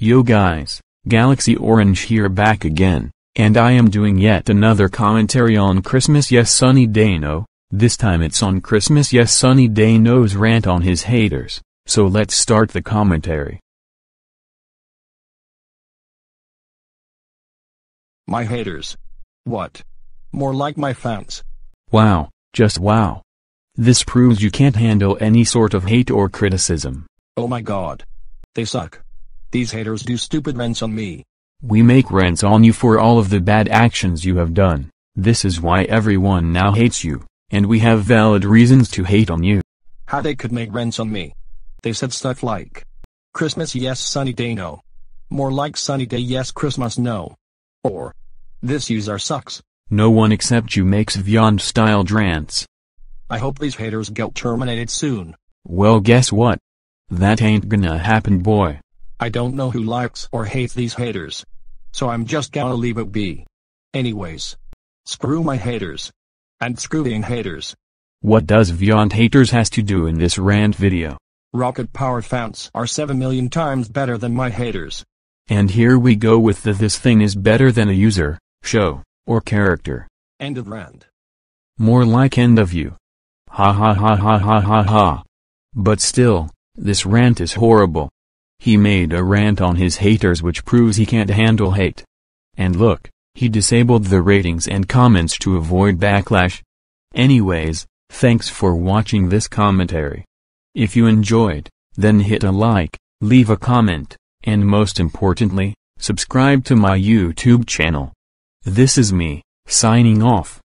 Yo guys, Galaxy Orange here back again, and I am doing yet another commentary on Christmas Yes Sunny Day No, this time it's on Christmas Yes Sunny Day No's rant on his haters, so let's start the commentary. My haters. What? More like my fans. Wow, just wow. This proves you can't handle any sort of hate or criticism. Oh my god. They suck. These haters do stupid rents on me. We make rents on you for all of the bad actions you have done. This is why everyone now hates you, and we have valid reasons to hate on you. How they could make rents on me. They said stuff like, Christmas yes sunny day no. More like sunny day yes Christmas no. Or, this user sucks. No one except you makes Vyond style rants. I hope these haters get terminated soon. Well guess what? That ain't gonna happen boy. I don't know who likes or hates these haters. So I'm just gonna leave it be. Anyways. Screw my haters. And screw being haters. What does Vyond haters has to do in this rant video? Rocket power fans are 7 million times better than my haters. And here we go with the this thing is better than a user, show, or character. End of rant. More like end of you. Ha ha ha ha ha ha ha. But still, this rant is horrible. He made a rant on his haters which proves he can't handle hate. And look, he disabled the ratings and comments to avoid backlash. Anyways, thanks for watching this commentary. If you enjoyed, then hit a like, leave a comment, and most importantly, subscribe to my YouTube channel. This is me, signing off.